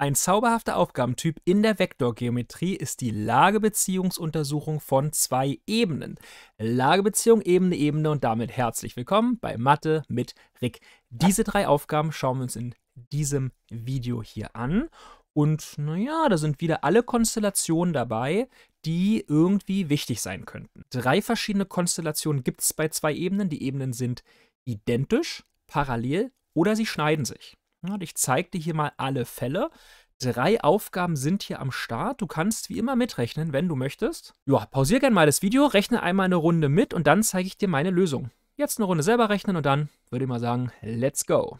Ein zauberhafter Aufgabentyp in der Vektorgeometrie ist die Lagebeziehungsuntersuchung von zwei Ebenen. Lagebeziehung, Ebene, Ebene und damit herzlich willkommen bei Mathe mit Rick. Diese drei Aufgaben schauen wir uns in diesem Video hier an. Und naja, da sind wieder alle Konstellationen dabei, die irgendwie wichtig sein könnten. Drei verschiedene Konstellationen gibt es bei zwei Ebenen. Die Ebenen sind identisch, parallel oder sie schneiden sich. Und ich zeige dir hier mal alle Fälle. Drei Aufgaben sind hier am Start. Du kannst wie immer mitrechnen, wenn du möchtest. Ja, pausier gerne mal das Video, rechne einmal eine Runde mit und dann zeige ich dir meine Lösung. Jetzt eine Runde selber rechnen und dann würde ich mal sagen, let's go.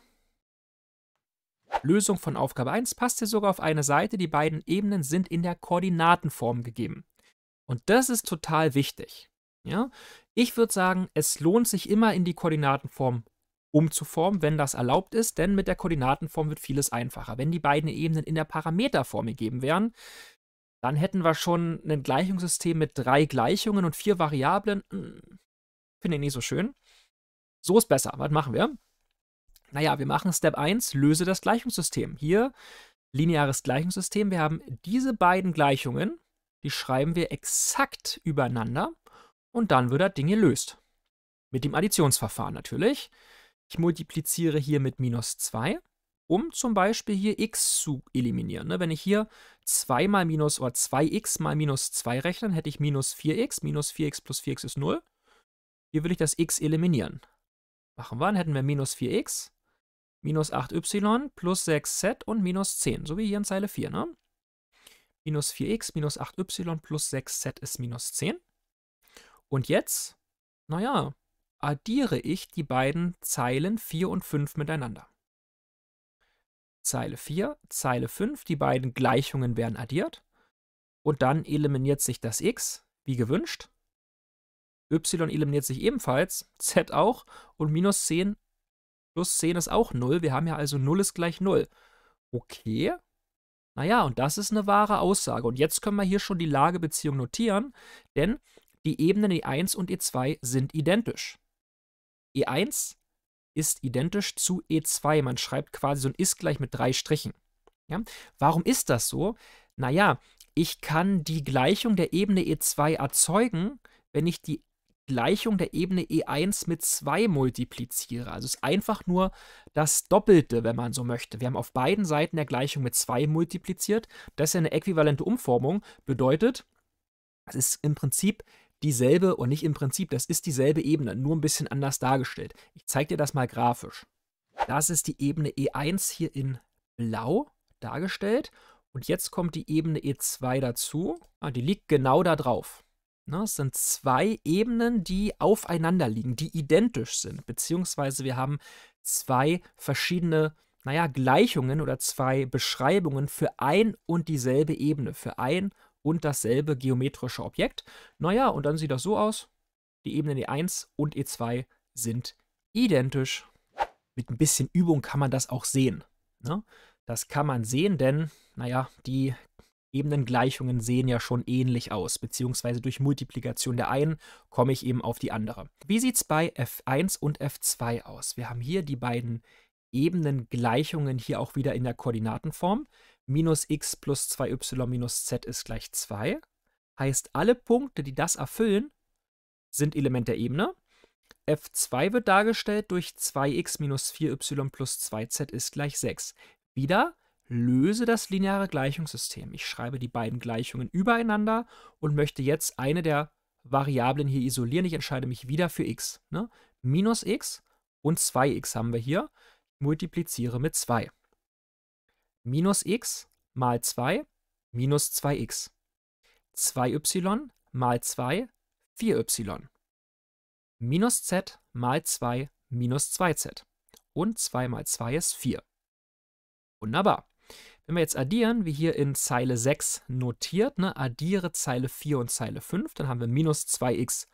Lösung von Aufgabe 1 passt hier sogar auf eine Seite. Die beiden Ebenen sind in der Koordinatenform gegeben. Und das ist total wichtig. Ja? Ich würde sagen, es lohnt sich immer in die Koordinatenform umzuformen, wenn das erlaubt ist, denn mit der Koordinatenform wird vieles einfacher. Wenn die beiden Ebenen in der Parameterform gegeben wären, dann hätten wir schon ein Gleichungssystem mit drei Gleichungen und vier Variablen. Hm, finde ich nicht so schön. So ist besser. Was machen wir? Naja, wir machen Step 1, löse das Gleichungssystem. Hier lineares Gleichungssystem. Wir haben diese beiden Gleichungen, die schreiben wir exakt übereinander und dann wird das Ding gelöst. Mit dem Additionsverfahren natürlich. Ich multipliziere hier mit minus 2, um zum Beispiel hier x zu eliminieren. Ne? Wenn ich hier 2 mal minus oder 2x mal minus 2 rechne, dann hätte ich minus 4x. Minus 4x plus 4x ist 0. Hier will ich das x eliminieren. Machen wir, dann hätten wir minus 4x, minus 8y plus 6z und minus 10, so wie hier in Zeile 4. Ne? Minus 4x minus 8y plus 6z ist minus 10. Und jetzt, naja, addiere ich die beiden Zeilen 4 und 5 miteinander. Zeile 4, Zeile 5, die beiden Gleichungen werden addiert und dann eliminiert sich das x, wie gewünscht. y eliminiert sich ebenfalls, z auch und minus 10 plus 10 ist auch 0. Wir haben ja also 0 ist gleich 0. Okay. Naja, und das ist eine wahre Aussage. Und jetzt können wir hier schon die Lagebeziehung notieren, denn die Ebenen E1 und E2 sind identisch. E1 ist identisch zu E2. Man schreibt quasi so ein ist gleich mit drei Strichen. Ja? Warum ist das so? Naja, ich kann die Gleichung der Ebene E2 erzeugen, wenn ich die Gleichung der Ebene E1 mit 2 multipliziere. Also es ist einfach nur das Doppelte, wenn man so möchte. Wir haben auf beiden Seiten der Gleichung mit 2 multipliziert. Das ist ja eine äquivalente Umformung. Bedeutet, es ist im Prinzip dieselbe und nicht im Prinzip, das ist dieselbe Ebene, nur ein bisschen anders dargestellt. Ich zeige dir das mal grafisch. Das ist die Ebene E1 hier in blau dargestellt und jetzt kommt die Ebene E2 dazu. Ah, die liegt genau da drauf. Ne, es sind zwei Ebenen, die aufeinander liegen, die identisch sind, beziehungsweise wir haben zwei verschiedene, naja, Gleichungen oder zwei Beschreibungen für ein und dieselbe Ebene, für ein und und dasselbe geometrische Objekt. Naja, und dann sieht das so aus. Die Ebenen E1 und E2 sind identisch. Mit ein bisschen Übung kann man das auch sehen. Ne? Das kann man sehen, denn, naja, die Ebenengleichungen sehen ja schon ähnlich aus, beziehungsweise durch Multiplikation der einen komme ich eben auf die andere. Wie sieht es bei f1 und f2 aus? Wir haben hier die beiden Ebenengleichungen hier auch wieder in der Koordinatenform minus x plus 2y minus z ist gleich 2. Heißt, alle Punkte, die das erfüllen, sind Element der Ebene. f2 wird dargestellt durch 2x minus 4y plus 2z ist gleich 6. Wieder löse das lineare Gleichungssystem. Ich schreibe die beiden Gleichungen übereinander und möchte jetzt eine der Variablen hier isolieren. Ich entscheide mich wieder für x. Ne? Minus x und 2x haben wir hier. Multipliziere mit 2 minus x mal 2 minus 2x. 2y mal 2, 4y. Minus z mal 2 minus 2z. Und 2 mal 2 ist 4. Wunderbar. Wenn wir jetzt addieren, wie hier in Zeile 6 notiert, ne, addiere Zeile 4 und Zeile 5, dann haben wir minus 2x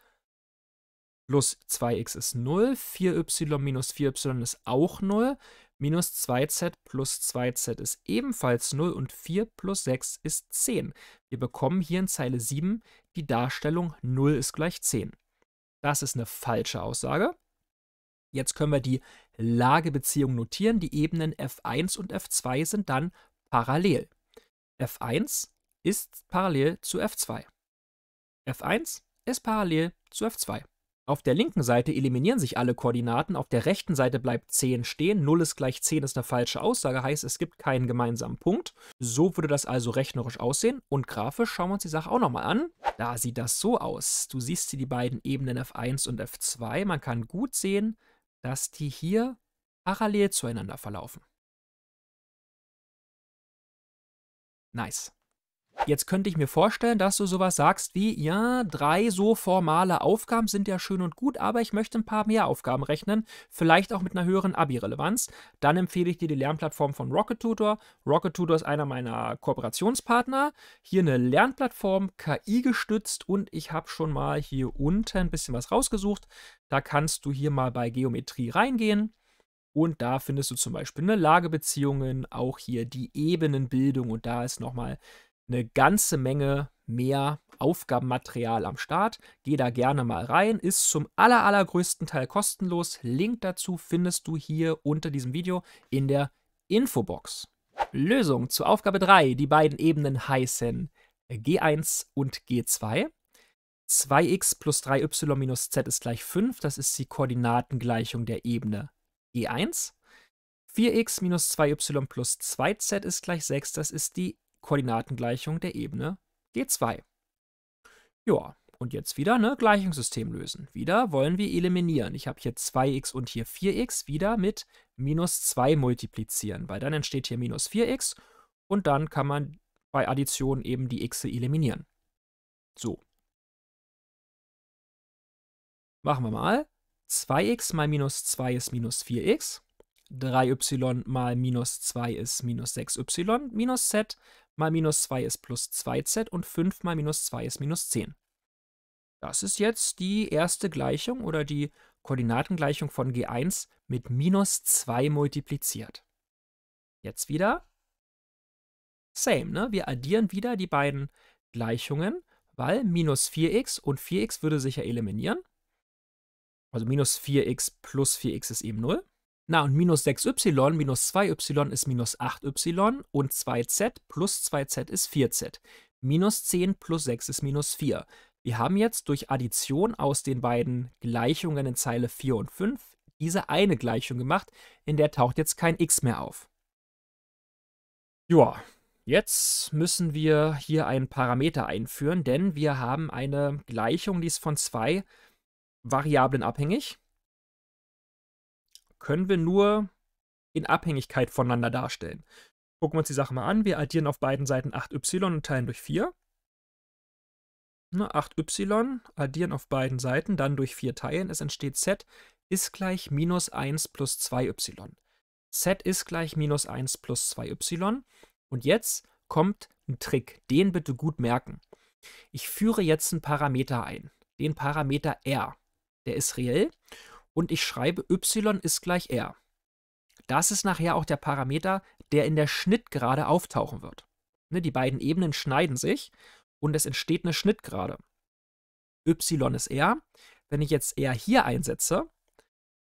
plus 2x ist 0, 4y minus 4y ist auch 0. Minus 2z plus 2z ist ebenfalls 0 und 4 plus 6 ist 10. Wir bekommen hier in Zeile 7 die Darstellung 0 ist gleich 10. Das ist eine falsche Aussage. Jetzt können wir die Lagebeziehung notieren. Die Ebenen f1 und f2 sind dann parallel. f1 ist parallel zu f2. f1 ist parallel zu f2. Auf der linken Seite eliminieren sich alle Koordinaten, auf der rechten Seite bleibt 10 stehen, 0 ist gleich 10 ist eine falsche Aussage, heißt es gibt keinen gemeinsamen Punkt. So würde das also rechnerisch aussehen und grafisch schauen wir uns die Sache auch nochmal an. Da sieht das so aus. Du siehst hier die beiden Ebenen F1 und F2. Man kann gut sehen, dass die hier parallel zueinander verlaufen. Nice. Jetzt könnte ich mir vorstellen, dass du sowas sagst wie, ja, drei so formale Aufgaben sind ja schön und gut, aber ich möchte ein paar mehr Aufgaben rechnen, vielleicht auch mit einer höheren Abi-Relevanz. Dann empfehle ich dir die Lernplattform von Rocket Tutor. Rocket Tutor ist einer meiner Kooperationspartner. Hier eine Lernplattform, KI gestützt und ich habe schon mal hier unten ein bisschen was rausgesucht. Da kannst du hier mal bei Geometrie reingehen. Und da findest du zum Beispiel eine Lagebeziehungen, auch hier die Ebenenbildung. Und da ist nochmal eine ganze Menge mehr Aufgabenmaterial am Start. Geh da gerne mal rein, ist zum aller, allergrößten Teil kostenlos. Link dazu findest du hier unter diesem Video in der Infobox. Lösung zur Aufgabe 3. Die beiden Ebenen heißen G1 und G2. 2x plus 3y minus z ist gleich 5. Das ist die Koordinatengleichung der Ebene e 1 4x minus 2y plus 2z ist gleich 6. Das ist die Koordinatengleichung der Ebene G2. Ja, und jetzt wieder, ne, Gleichungssystem lösen. Wieder wollen wir eliminieren. Ich habe hier 2x und hier 4x wieder mit minus 2 multiplizieren, weil dann entsteht hier minus 4x und dann kann man bei Addition eben die x eliminieren. So. Machen wir mal. 2x mal minus 2 ist minus 4x. 3y mal minus 2 ist minus 6y, minus z mal minus 2 ist plus 2z und 5 mal minus 2 ist minus 10. Das ist jetzt die erste Gleichung oder die Koordinatengleichung von g1 mit minus 2 multipliziert. Jetzt wieder same, ne? Wir addieren wieder die beiden Gleichungen, weil minus 4x und 4x würde sich ja eliminieren. Also minus 4x plus 4x ist eben 0. Na, und minus 6y minus 2y ist minus 8y und 2z plus 2z ist 4z. Minus 10 plus 6 ist minus 4. Wir haben jetzt durch Addition aus den beiden Gleichungen in Zeile 4 und 5 diese eine Gleichung gemacht, in der taucht jetzt kein x mehr auf. Joa, Jetzt müssen wir hier einen Parameter einführen, denn wir haben eine Gleichung, die ist von zwei Variablen abhängig können wir nur in Abhängigkeit voneinander darstellen. Gucken wir uns die Sache mal an. Wir addieren auf beiden Seiten 8y und teilen durch 4. 8y ne, addieren auf beiden Seiten, dann durch 4 teilen. Es entsteht z ist gleich minus 1 plus 2y. z ist gleich minus 1 plus 2y. Und jetzt kommt ein Trick, den bitte gut merken. Ich führe jetzt einen Parameter ein, den Parameter r. Der ist reell und ich schreibe y ist gleich r. Das ist nachher auch der Parameter, der in der Schnittgrade auftauchen wird. Ne, die beiden Ebenen schneiden sich und es entsteht eine Schnittgrade. y ist r. Wenn ich jetzt r hier einsetze,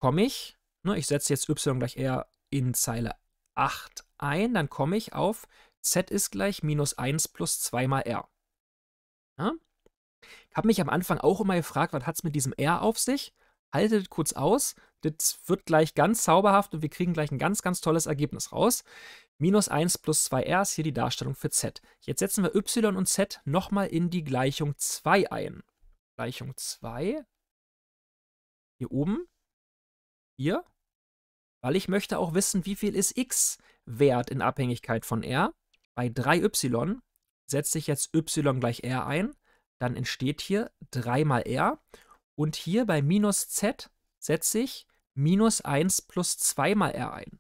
komme ich, ne, ich setze jetzt y gleich r in Zeile 8 ein, dann komme ich auf z ist gleich minus 1 plus 2 mal r. Ich habe mich am Anfang auch immer gefragt, was hat es mit diesem r auf sich? haltet kurz aus, das wird gleich ganz zauberhaft und wir kriegen gleich ein ganz, ganz tolles Ergebnis raus. Minus 1 plus 2r ist hier die Darstellung für z. Jetzt setzen wir y und z nochmal in die Gleichung 2 ein. Gleichung 2, hier oben, hier, weil ich möchte auch wissen, wie viel ist x wert in Abhängigkeit von r. Bei 3y setze ich jetzt y gleich r ein, dann entsteht hier 3 mal r und hier bei minus z setze ich minus 1 plus 2 mal r ein.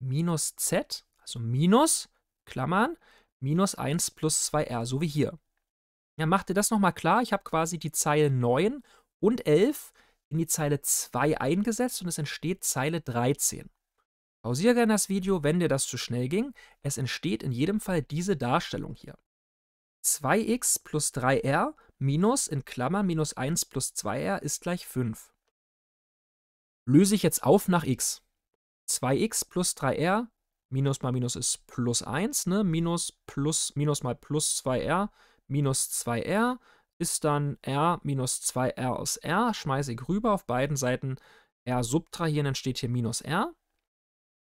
Minus z, also minus, Klammern, minus 1 plus 2r, so wie hier. Ja, mach dir das nochmal klar. Ich habe quasi die Zeile 9 und 11 in die Zeile 2 eingesetzt und es entsteht Zeile 13. Pausiere gerne das Video, wenn dir das zu schnell ging. Es entsteht in jedem Fall diese Darstellung hier. 2x plus 3r minus in Klammern minus 1 plus 2r ist gleich 5. Löse ich jetzt auf nach x. 2x plus 3r, minus mal minus ist plus 1, ne? minus plus minus mal plus 2r, minus 2r ist dann r minus 2r aus r, schmeiße ich rüber auf beiden Seiten r subtrahieren, entsteht hier minus r.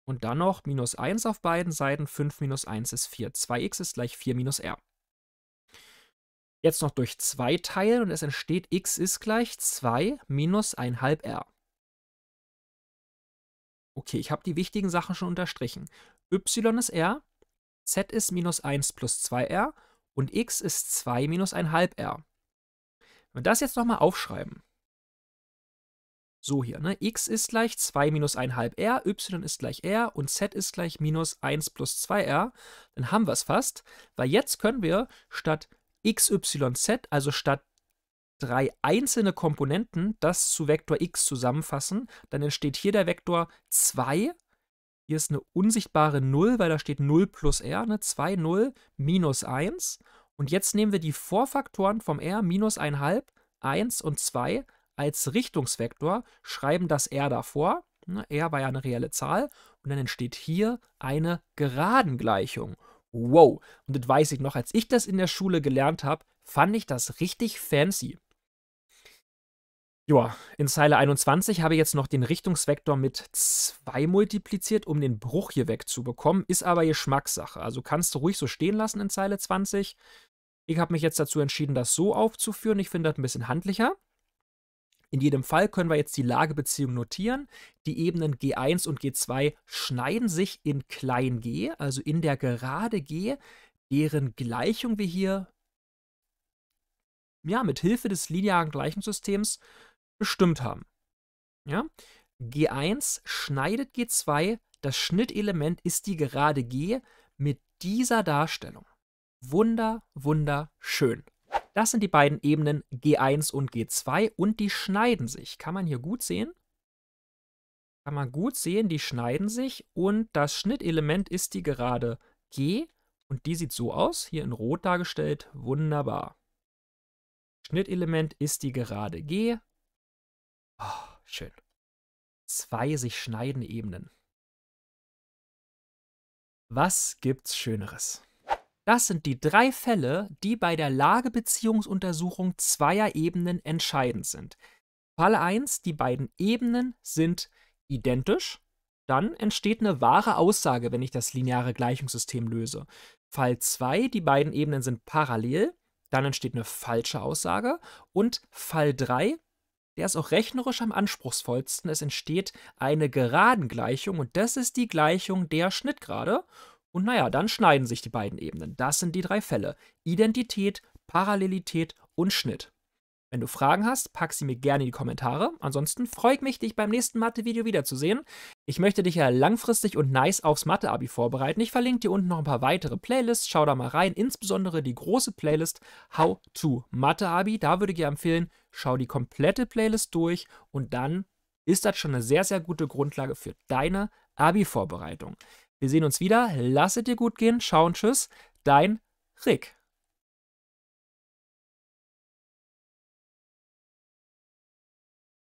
Und dann noch minus 1 auf beiden Seiten, 5 minus 1 ist 4. 2x ist gleich 4 minus r jetzt noch durch 2 teilen und es entsteht x ist gleich 2 minus 1 halb r. Okay, ich habe die wichtigen Sachen schon unterstrichen. y ist r, z ist minus 1 plus 2r und x ist 2 minus 1 halb r. Wenn wir das jetzt nochmal aufschreiben, so hier, ne? x ist gleich 2 minus 1 halb r, y ist gleich r und z ist gleich minus 1 plus 2r, dann haben wir es fast, weil jetzt können wir statt XYZ, also statt drei einzelne Komponenten, das zu Vektor x zusammenfassen, dann entsteht hier der Vektor 2. Hier ist eine unsichtbare 0, weil da steht 0 plus r, ne? 2, 0, minus 1. Und jetzt nehmen wir die Vorfaktoren vom r, minus 1,5, 1 und 2, als Richtungsvektor, schreiben das r davor. Ne? r war ja eine reelle Zahl. Und dann entsteht hier eine Geradengleichung wow. Und das weiß ich noch, als ich das in der Schule gelernt habe, fand ich das richtig fancy. Ja, in Zeile 21 habe ich jetzt noch den Richtungsvektor mit 2 multipliziert, um den Bruch hier wegzubekommen. Ist aber Geschmackssache. Also kannst du ruhig so stehen lassen in Zeile 20. Ich habe mich jetzt dazu entschieden, das so aufzuführen. Ich finde das ein bisschen handlicher. In jedem Fall können wir jetzt die Lagebeziehung notieren. Die Ebenen G1 und G2 schneiden sich in klein g, also in der Gerade g, deren Gleichung wir hier ja, mit Hilfe des linearen Gleichungssystems bestimmt haben. Ja? G1 schneidet G2, das Schnittelement ist die Gerade g mit dieser Darstellung. Wunder, wunderschön. Das sind die beiden Ebenen G1 und G2 und die schneiden sich. Kann man hier gut sehen? Kann man gut sehen, die schneiden sich und das Schnittelement ist die gerade G und die sieht so aus, hier in Rot dargestellt, wunderbar. Schnittelement ist die gerade G. Oh, schön. Zwei sich schneidende Ebenen. Was gibt's Schöneres? Das sind die drei Fälle, die bei der Lagebeziehungsuntersuchung zweier Ebenen entscheidend sind. Fall 1, die beiden Ebenen sind identisch, dann entsteht eine wahre Aussage, wenn ich das lineare Gleichungssystem löse. Fall 2, die beiden Ebenen sind parallel, dann entsteht eine falsche Aussage. Und Fall 3, der ist auch rechnerisch am anspruchsvollsten, es entsteht eine geraden Gleichung und das ist die Gleichung der Schnittgrade. Und naja, dann schneiden sich die beiden Ebenen. Das sind die drei Fälle. Identität, Parallelität und Schnitt. Wenn du Fragen hast, pack sie mir gerne in die Kommentare. Ansonsten freue ich mich, dich beim nächsten Mathe-Video wiederzusehen. Ich möchte dich ja langfristig und nice aufs Mathe-Abi vorbereiten. Ich verlinke dir unten noch ein paar weitere Playlists. Schau da mal rein, insbesondere die große Playlist How to Mathe-Abi. Da würde ich dir empfehlen, schau die komplette Playlist durch und dann ist das schon eine sehr, sehr gute Grundlage für deine Abi-Vorbereitung. Wir sehen uns wieder. Lasst es dir gut gehen. Ciao und tschüss. Dein Rick.